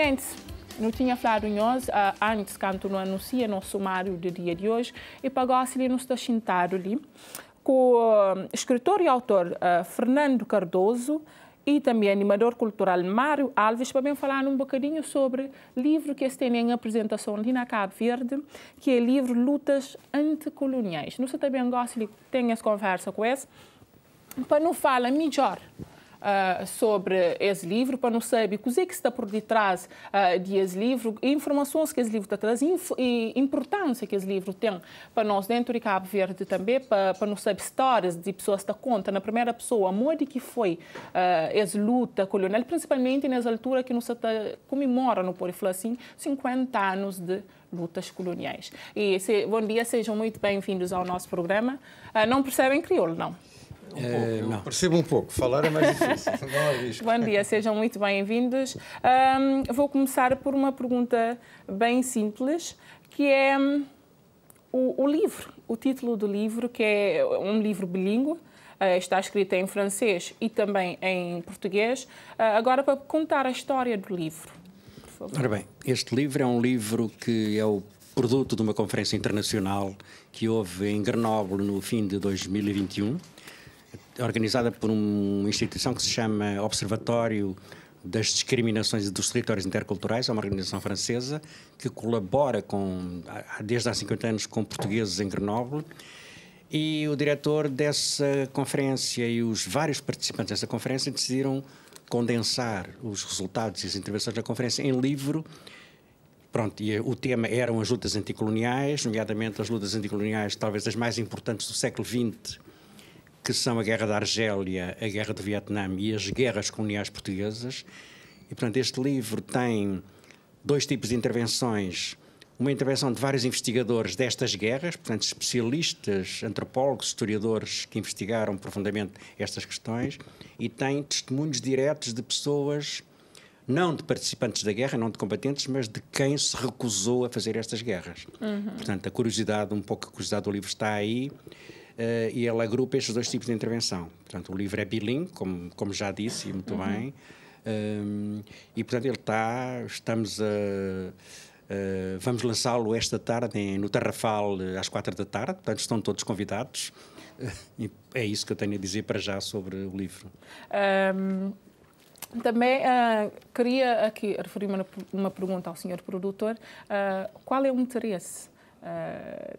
Gantz, não tinha falado em nós uh, ah, antes, quando não anuncia no sumário do dia de hoje, e pagou se ele não está sentado ali, com o ah, escritor e autor uh, Fernando Cardoso e também animador cultural Mário Alves, para bem falar um bocadinho sobre livro que eles têm em apresentação ali na Cabo Verde, que é livro Lutas Anticoloniais. Não sei também gosto de ter essa conversa com eles, para não falar melhor Uh, sobre esse livro, para não saber o que é que está por detrás uh, ah, desse de livro, informações que esse livro está atrás inf- e importância que esse livro tem para nós dentro de Cabo Verde também, para, para não saber histórias de pessoas que conta na primeira pessoa, de que foi uh, ah, essa luta colonial, principalmente nessa altura que nos está comemora, não pode falar assim, 50 anos de lutas coloniais. E se, bom dia, sejam muito bem-vindos ao nosso programa. Uh, não percebem crioulo, não? Um pouco, eh, percebo um pouco, falar é mais difícil, Bom dia, sejam muito bem-vindos. Um, vou começar por uma pergunta bem simples, que é hum, o, o, livro, o título do livro, que é um livro bilíngue, eh, está escrito em francês e também em português. Eh, agora, para contar a história do livro. Por favor. Ora bem, este livro é um livro que é o produto de uma conferência internacional que houve em Grenoble no fim de 2021 organizada por uma instituição que se chama Observatório das Discriminações e dos Territórios Interculturais, é uma organização francesa que colabora com, desde há 50 anos com portugueses em Grenoble. E o diretor dessa conferência e os vários participantes dessa conferência decidiram condensar os resultados e as intervenções da conferência em livro. Pronto, e o tema eram as lutas anticoloniais, nomeadamente as lutas anticoloniais, talvez as mais importantes do século XX que são a Guerra da Argélia, a Guerra do Vietnã e as guerras coloniais portuguesas. E, portanto, este livro tem dois tipos de intervenções. Uma intervenção de vários investigadores destas guerras, portanto, especialistas, antropólogos, historiadores que investigaram profundamente estas questões, e tem testemunhos diretos de pessoas, não de participantes da guerra, não de combatentes, mas de quem se recusou a fazer estas guerras. Uhum. Portanto, a curiosidade, um pouco a curiosidade do livro está aí. Eh, e ele agrupa estes dois tipos de intervenção. Portanto, o livro é bilingue, como, como já disse, e muito uhum. bem. Um, ehm, e portanto ele está, estamos a, a vamos lançá-lo esta tarde no Tarrafal eh, às quatro da tarde, portanto estão todos convidados. Eh, e é isso que eu tenho a dizer para já sobre o livro. Um, ehm, também uh, queria aqui referir me uma, uma pergunta ao senhor produtor. Uh, qual é o interesse uh,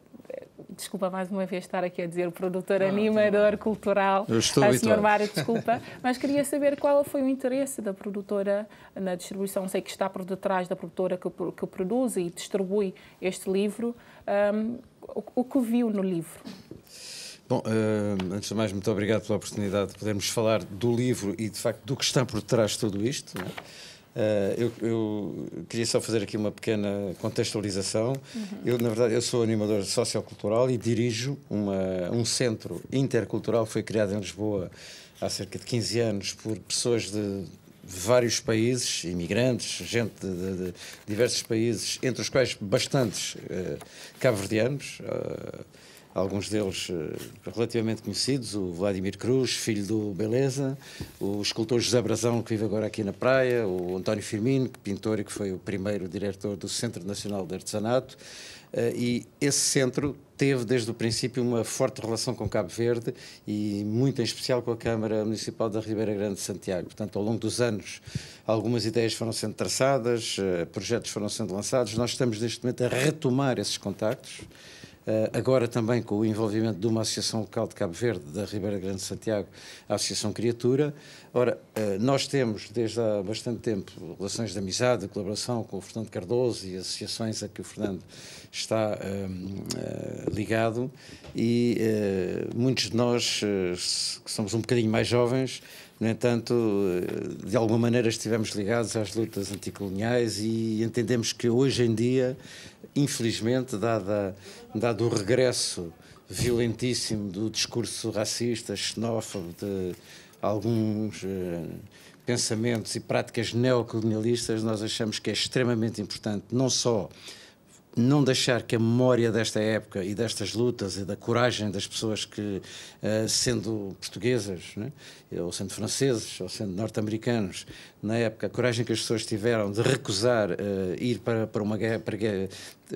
desculpa mais uma vez estar aqui a dizer, o produtor animador cultural, Eu estou a senhor Mário, desculpa, mas queria saber qual foi o interesse da produtora na distribuição. Sei que está por detrás da produtora que, que produz e distribui este livro. Um, o, o que viu no livro? Bom, antes de mais, muito obrigado pela oportunidade de podermos falar do livro e, de facto, do que está por detrás de tudo isto. É? Eh, eu, eu, queria só fazer aqui uma pequena contextualização. Uhum. Eu, na verdade, eu sou animador sociocultural e dirijo uma, um centro intercultural que foi criado em Lisboa há cerca de 15 anos por pessoas de vários países, imigrantes, gente de, de, de diversos países, entre os quais bastantes uh, cabo-verdianos. Uh, alguns deles eh, relativamente conhecidos, o Vladimir Cruz, filho do Beleza, o escultor José Brazão, que vive agora aqui na praia, o António Firmino, pintor e que foi o primeiro diretor do Centro Nacional de Artesanato, eh, e esse centro teve desde o princípio uma forte relação com Cabo Verde e muito em especial com a Câmara Municipal da Ribeira Grande de Santiago. Portanto, ao longo dos anos, algumas ideias foram sendo traçadas, eh, projetos foram sendo lançados. Nós estamos neste momento a retomar esses contactos. Eh, agora também com o envolvimento de uma associação local de Cabo Verde, da Ribeira Grande de Santiago, a Associação Criatura. Ora, eh, nós temos desde há bastante tempo relações de amizade, de colaboração com o Fernando Cardoso e associações a que o Fernando está um, ehm, eh, ligado e uh, muitos de nós, que somos um bocadinho mais jovens, no entanto, eh, de alguma maneira estivemos ligados às lutas anticoloniais e entendemos que hoje em dia, infelizmente, dada, dado o regresso violentíssimo do discurso racista, xenófobo, de alguns eh, pensamentos e práticas neocolonialistas, nós achamos que é extremamente importante não só não deixar que a memória desta época e destas lutas e da coragem das pessoas que, eh, sendo portuguesas, né, ou sendo franceses, ou sendo norte-americanos, na época, a coragem que as pessoas tiveram de recusar uh, ir para, para uma guerra, para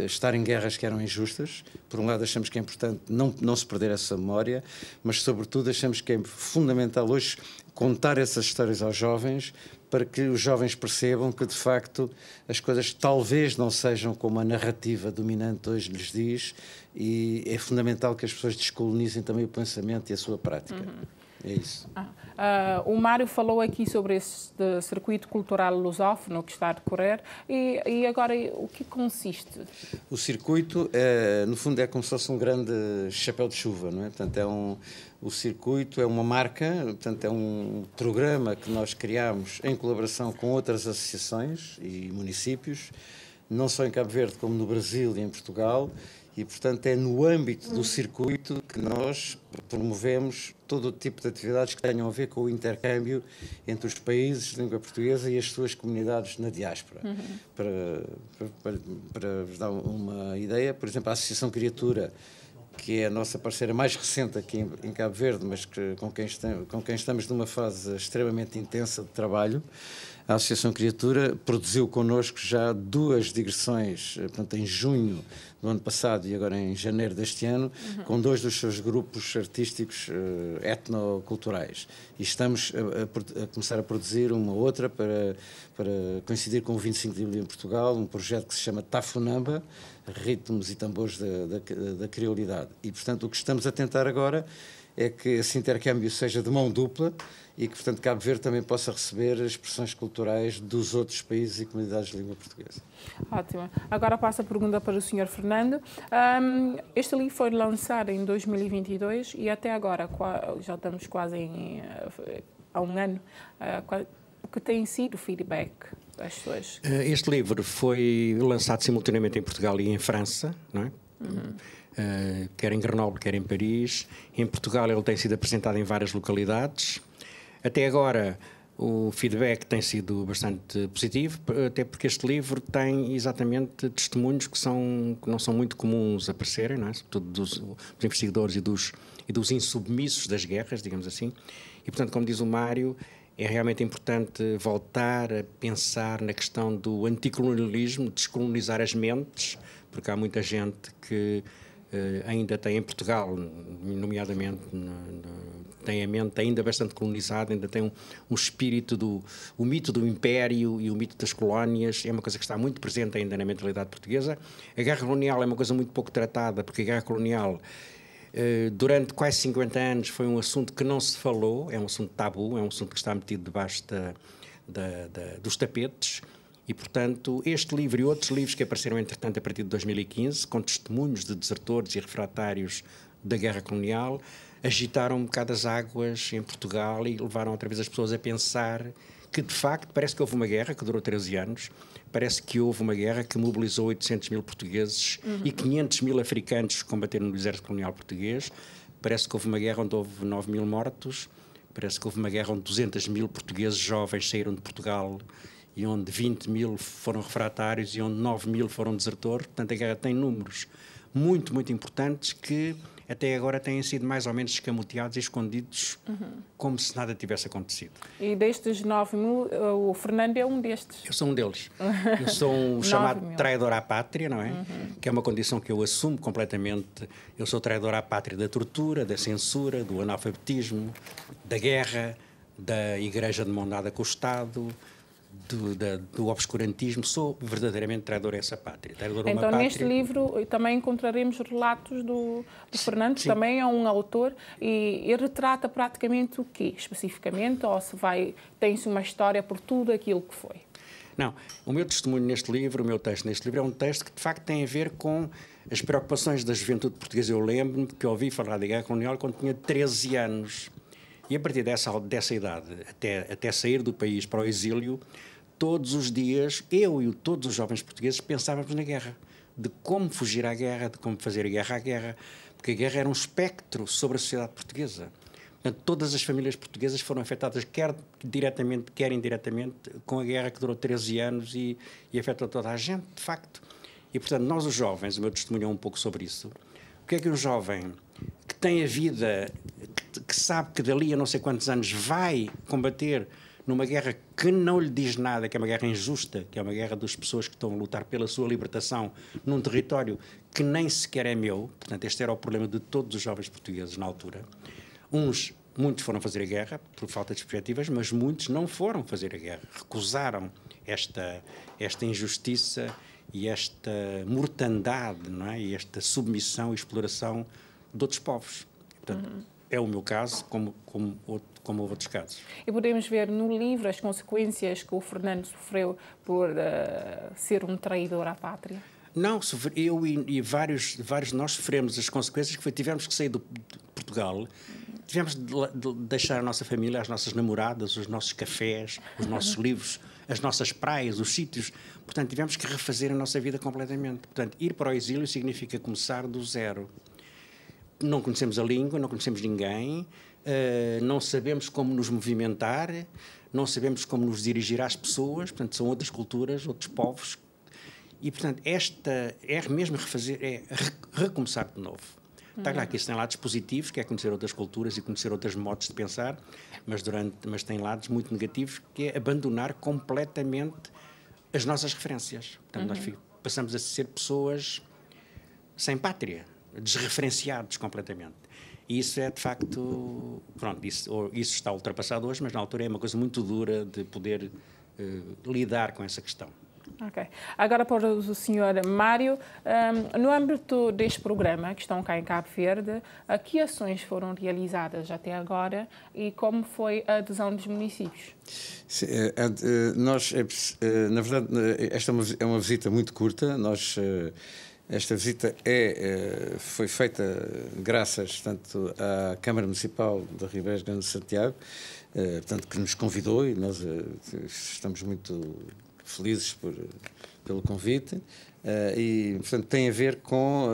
estar em guerras que eram injustas. Por um lado, achamos que é importante não, não se perder essa memória, mas, sobretudo, achamos que é fundamental hoje contar essas histórias aos jovens para que os jovens percebam que, de facto, as coisas talvez não sejam como a narrativa dominante hoje lhes diz, e é fundamental que as pessoas descolonizem também o pensamento e a sua prática. Uhum. É isso. Ah, uh, o Mário falou aqui sobre esse circuito cultural lusófono que está a decorrer e, e agora o que consiste? O circuito, é, no fundo, é como se fosse um grande chapéu de chuva, não é? Portanto, é um, o circuito é uma marca, portanto, é um programa que nós criamos em colaboração com outras associações e municípios, não só em Cabo Verde, como no Brasil e em Portugal e, portanto, é no âmbito do circuito que nós promovemos todo o tipo de atividades que tenham a ver com o intercâmbio entre os países de língua portuguesa e as suas comunidades na diáspora. Uhum. Para, para, para, vos dar uma ideia, por exemplo, a Associação Criatura, que é a nossa parceira mais recente aqui em, em Cabo Verde, mas que, com, quem estamos, com quem estamos numa fase extremamente intensa de trabalho, a Associação Criatura produziu connosco já duas digressões, eh, portanto, em junho do ano passado e agora em janeiro deste ano, uhum. com dois dos seus grupos artísticos uh, etnoculturais. E estamos a, a, a, começar a produzir uma outra para, para coincidir com o 25 de Abril em Portugal, um projeto que se chama Tafunamba, Ritmos e Tambores da, da, da Criolidade. E, portanto, o que estamos a tentar agora é que esse intercâmbio seja de mão dupla, e que, portanto, Cabo Verde também possa receber expressões culturais dos outros países e comunidades de língua portuguesa. Ótimo. Agora passo a pergunta para o Sr. Fernando. Um, este livro foi lançado em 2022 e até agora, já estamos quase em, eh, há um ano, o eh, que tem sido o feedback das pessoas? Eh, este livro foi lançado simultaneamente em Portugal e em França, não é? Uhum. Uh, quer em Grenoble, quer em Paris. Em Portugal ele tem sido apresentado em várias localidades. Até agora o feedback tem sido bastante positivo, até porque este livro tem exatamente testemunhos que, são, que não são muito comuns aparecerem, não é? sobretudo dos, dos investigadores e dos, e dos insubmissos das guerras, digamos assim. E, portanto, como diz o Mário, é realmente importante voltar a pensar na questão do anticolonialismo, descolonizar as mentes, porque há muita gente que eh, ainda tem em Portugal, nomeadamente no, no, tem a mente ainda bastante colonizada, ainda tem um, um, espírito do o mito do império e o mito das colónias, é uma coisa que está muito presente ainda na mentalidade portuguesa. A guerra colonial é uma coisa muito pouco tratada, porque a guerra colonial eh, durante quase 50 anos foi um assunto que não se falou, é um assunto tabu, é um assunto que está metido debaixo da, da, da, dos tapetes. E, portanto, este livro e outros livros que apareceram, entretanto, a partir de 2015, com testemunhos de desertores e refratários da guerra colonial, agitaram um bocado as águas em Portugal e levaram outra vez as pessoas a pensar que, de facto, parece que houve uma guerra que durou 13 anos, parece que houve uma guerra que mobilizou 800 mil portugueses uhum. e 500 mil africanos que combateram no exército colonial português, parece que houve uma guerra onde houve 9 mil mortos, parece que houve uma guerra onde 200 mil portugueses jovens saíram de Portugal e onde 20 mil foram refratários e onde 9 mil foram desertores. Portanto, a guerra tem números muito, muito importantes que até agora têm sido mais ou menos escamoteados e escondidos, uhum. como se nada tivesse acontecido. E destes 9 mil, eh, o Fernando é um destes. Eu sou um deles. Eu sou um chamado mil. traidor à pátria, não é? Uhum. Que é uma condição que eu assumo completamente. Eu sou traidor à pátria da tortura, da censura, do analfabetismo, da guerra, da igreja de mão dada com o Estado, do, da, do obscurantismo, sou verdadeiramente traidor a essa pátria. Traidor então, pátria... neste livro eh, também encontraremos relatos do, do Fernandes, também é um autor, e, retrata praticamente o quê, especificamente, ou se vai, tem-se uma história por tudo aquilo que foi? Não, o meu testemunho neste livro, o meu texto neste livro, é um texto que de facto tem a ver com as preocupações da juventude portuguesa. Eu lembro-me que ouvi falar da Guerra Colonial quando tinha 13 anos. E a partir dessa, dessa idade, até, até sair do país para o exílio, todos os dias, eu e todos os jovens portugueses pensávamos na guerra, de como fugir à guerra, de como fazer a guerra à guerra, porque a guerra era um espectro sobre a sociedade portuguesa. Portanto, todas as famílias portuguesas foram afetadas, quer diretamente, quer indiretamente, com a guerra que durou 13 anos e, e afetou toda a gente, de facto. E, portanto, nós, os jovens, o meu testemunho é um pouco sobre isso. O que é que um jovem que tem a vida, que, que sabe que dali a não sei quantos anos vai combater numa guerra que não lhe diz nada, que é uma guerra injusta, que é uma guerra das pessoas que estão a lutar pela sua libertação num território que nem sequer é meu. Portanto, este era o problema de todos os jovens portugueses na altura. Uns, muitos foram fazer a guerra por falta de perspectivas, mas muitos não foram fazer a guerra, recusaram esta, esta injustiça e esta mortandade, não é? E esta submissão e exploração de outros povos. Portanto, uhum. é o meu caso, como, como outro como houve outros casos. E podemos ver no livro as consequências que o Fernando sofreu por uh, ser um traidor à pátria. Não, eu e, e, vários, vários de nós sofremos as consequências que foi, tivemos que sair do, de Portugal, tivemos de, de, deixar a nossa família, as nossas namoradas, os nossos cafés, os nossos uhum. livros, as nossas praias, os sítios. Portanto, tivemos que refazer a nossa vida completamente. Portanto, ir para o exílio significa começar do zero. Não conhecemos a língua, não conhecemos ninguém, eh, não sabemos como nos movimentar, não sabemos como nos dirigir às pessoas, portanto, são outras culturas, outros povos. E, portanto, esta é mesmo refazer, é recomeçar de novo. Está claro que isso tem lados positivos, que é conhecer outras culturas e conhecer outros modos de pensar, mas, durante, mas tem lados muito negativos, que é abandonar completamente as nossas referências. Portanto, uhum. nós passamos a ser pessoas sem pátria, desreferenciados completamente. E isso é de facto, pronto, isso, isso, está ultrapassado hoje, mas na altura é uma coisa muito dura de poder uh, lidar com essa questão. Ok. Agora para o senhor Mário, um, ehm, no âmbito deste programa que estão cá em Cabo Verde, uh, que ações foram realizadas até agora e como foi a adesão dos municípios? Sim, eh, eh, nós, é na verdade, esta é, é uma visita muito curta, nós esta visita é, eh, foi feita graças tanto à Câmara Municipal de Ribeirão Grande de Santiago, portanto, eh, que nos convidou e nós eh, estamos muito felizes por, pelo convite. e, portanto, tem a ver com,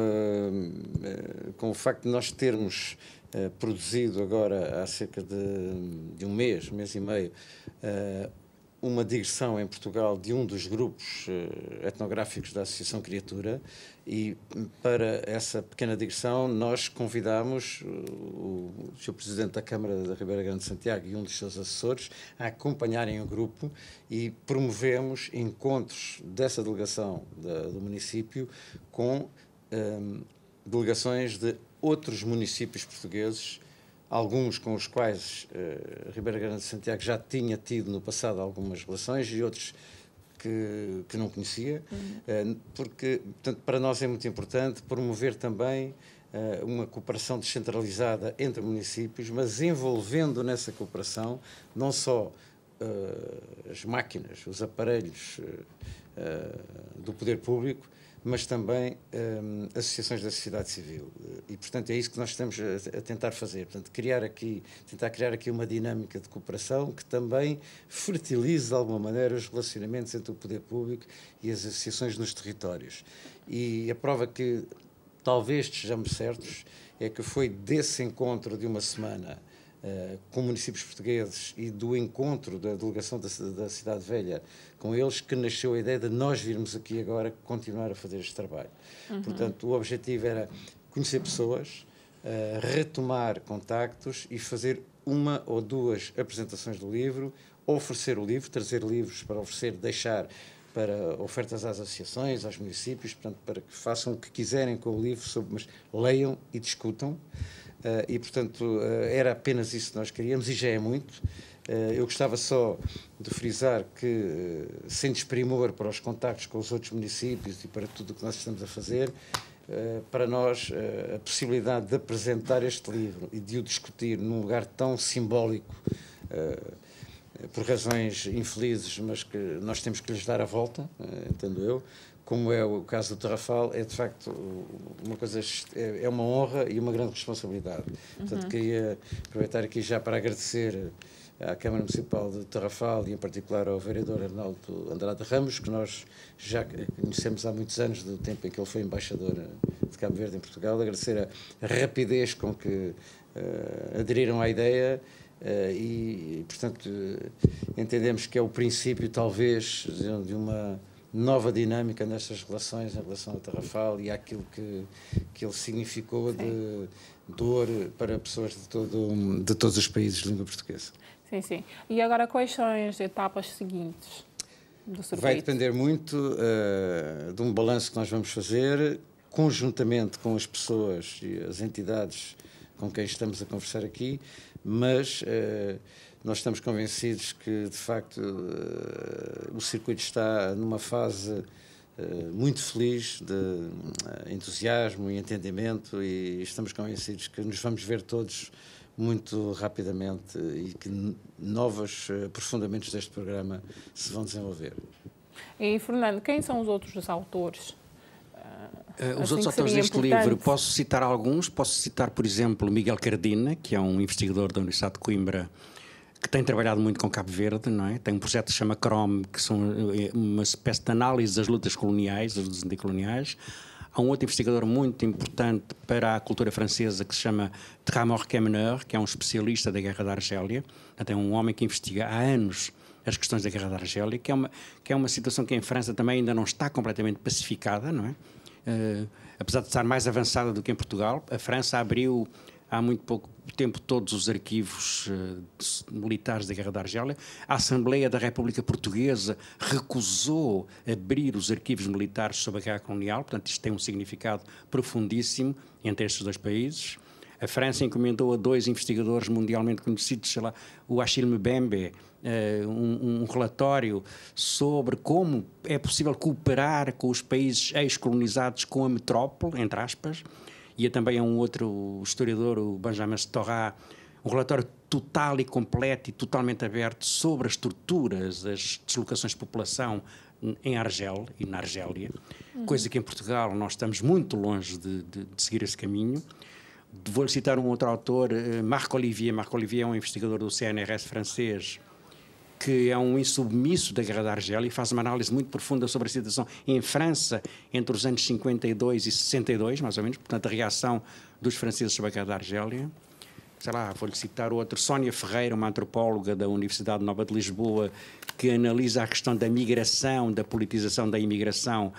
com o facto de nós termos produzido agora há cerca de, de um mês, mês e meio, uma digressão em Portugal de um dos grupos etnográficos da Associação Criatura e para essa pequena digressão, nós convidámos uh, o, Sr. Presidente da Câmara da Ribeira Grande de Santiago e um dos seus assessores a acompanharem o grupo e promovemos encontros dessa delegação da, do município com delegações de outros municípios portugueses alguns com os quais uh, Ribeira Grande de Santiago já tinha tido no passado algumas relações e outros que, que não conhecia, uhum. Eh, porque, portanto, para nós é muito importante promover também eh, uma cooperação descentralizada entre municípios, mas envolvendo nessa cooperação não só eh, as máquinas, os aparelhos do poder público, mas também um, associações da sociedade civil. E, portanto, é isso que nós estamos a, a, tentar fazer. Portanto, criar aqui, tentar criar aqui uma dinâmica de cooperação que também fertilize, de alguma maneira, os relacionamentos entre o poder público e as associações nos territórios. E a prova que talvez estejamos certos é que foi desse encontro de uma semana eh, com municípios portugueses e do encontro da delegação da, da, Cidade Velha com eles, que nasceu a ideia de nós virmos aqui agora continuar a fazer este trabalho. Uhum. Portanto, o objetivo era conhecer pessoas, uh, retomar contactos e fazer uma ou duas apresentações do livro, oferecer o livro, trazer livros para oferecer, deixar para ofertas às associações, aos municípios, portanto, para que façam o que quiserem com o livro, sobre, mas leiam e discutam. Uh, e, portanto, uh, era apenas isso que nós queríamos e já é muito. Uh, eu gostava só de frisar que, sem desprimor para os contactos com os outros municípios e para tudo o que nós estamos a fazer, para nós a possibilidade de apresentar este livro e de o discutir num lugar tão simbólico, por razões infelizes, mas que nós temos que lhes dar a volta, entendo eu, como é o caso do Tarrafal, é de facto uma coisa, é, é uma honra e uma grande responsabilidade. Uhum. Portanto, queria aproveitar aqui já para agradecer à Câmara Municipal de Tarrafal e em particular ao vereador Arnaldo Andrade Ramos, que nós já conhecemos há muitos anos do tempo em que ele foi embaixador de Cabo Verde em Portugal, agradecer a rapidez com que uh, aderiram à ideia Uh, e, portanto, entendemos que é o princípio, talvez, de uma nova dinâmica nestas relações em relação ao Tarrafal e àquilo que, que ele significou sim. de dor para pessoas de, todo, de todos os países de língua portuguesa. Sim, sim. E agora quais são as etapas seguintes do circuito? Vai depender muito uh, de um balanço que nós vamos fazer conjuntamente com as pessoas e as entidades com quem estamos a conversar aqui, mas uh, nós estamos convencidos que, de facto, uh, o circuito está numa fase eh, muito feliz de entusiasmo e entendimento e estamos convencidos que nos vamos ver todos muito rapidamente e que novos aprofundamentos deste programa se vão desenvolver. E, Fernando, quem são os outros autores Uh, os assim outros autores deste importante. livro, posso citar alguns. Posso citar, por exemplo, Miguel Cardina, que é um investigador da Universidade de Coimbra, que tem trabalhado muito com Cabo Verde, não é? Tem um projeto que se chama CROM, que são eh, eh, uma espécie de análise das lutas coloniais, das lutas anticoloniais. Há um outro investigador muito importante para a cultura francesa que se chama Tramor Kemener, que é um especialista da Guerra da Argélia, até um homem que investiga há anos as questões da Guerra da Argélia, que é uma, que é uma situação que em França também ainda não está completamente pacificada, não é? Eh, apesar de estar mais avançada do que em Portugal, a França abriu há muito pouco tempo todos os arquivos uh, militares da Guerra da Argélia. A Assembleia da República Portuguesa recusou abrir os arquivos militares sobre a Guerra Colonial, portanto, isto tem um significado profundíssimo entre estes dois países. A França encomendou a dois investigadores mundialmente conhecidos, sei lá, o Achille Mbembe, eh, um, relatório sobre como é possível cooperar com os países ex-colonizados com a metrópole, entre aspas, e também a um outro historiador, o Benjamin Storra, um relatório total e completo e totalmente aberto sobre as torturas, as deslocações de população em Argel e na Argélia, uhum. coisa que em Portugal nós estamos muito longe de, de, de seguir esse caminho. Vou citar um outro autor, eh, Marco Olivier. Marco Olivier é um investigador do CNRS francês que é um insubmisso da guerra da Argélia e faz uma análise muito profunda sobre a situação em França entre os anos 52 e 62, mais ou menos, portanto, a reação dos franceses sobre a guerra da Argélia. Sei lá, vou-lhe citar outro, Sónia Ferreira, uma antropóloga da Universidade Nova de Lisboa, que analisa a questão da migração, da politização da imigração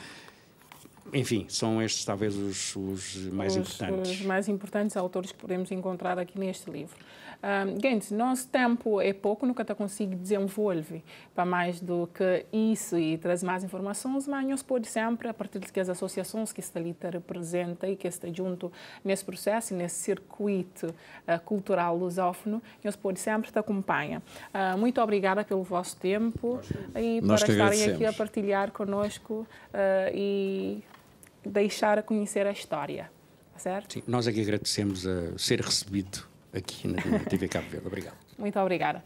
enfim, são estes talvez os, os mais os, importantes. Os mais importantes autores que podemos encontrar aqui neste livro. Um, gente, nosso tempo é pouco, nunca te consigo desenvolver para mais do que isso e trazer mais informações, mas nós pode sempre, a partir de que as associações que esta lita representa e que está junto nesse processo, nesse circuito uh, cultural lusófono, nós pode sempre te acompanha. Uh, muito obrigada pelo vosso tempo nós, e nós estarem aqui a partilhar conosco uh, ah, e deixar a conhecer a história, tá certo? Sim, nós é que agradecemos a ser recebido aqui na TV Cabo Verde. Obrigado. Muito obrigada.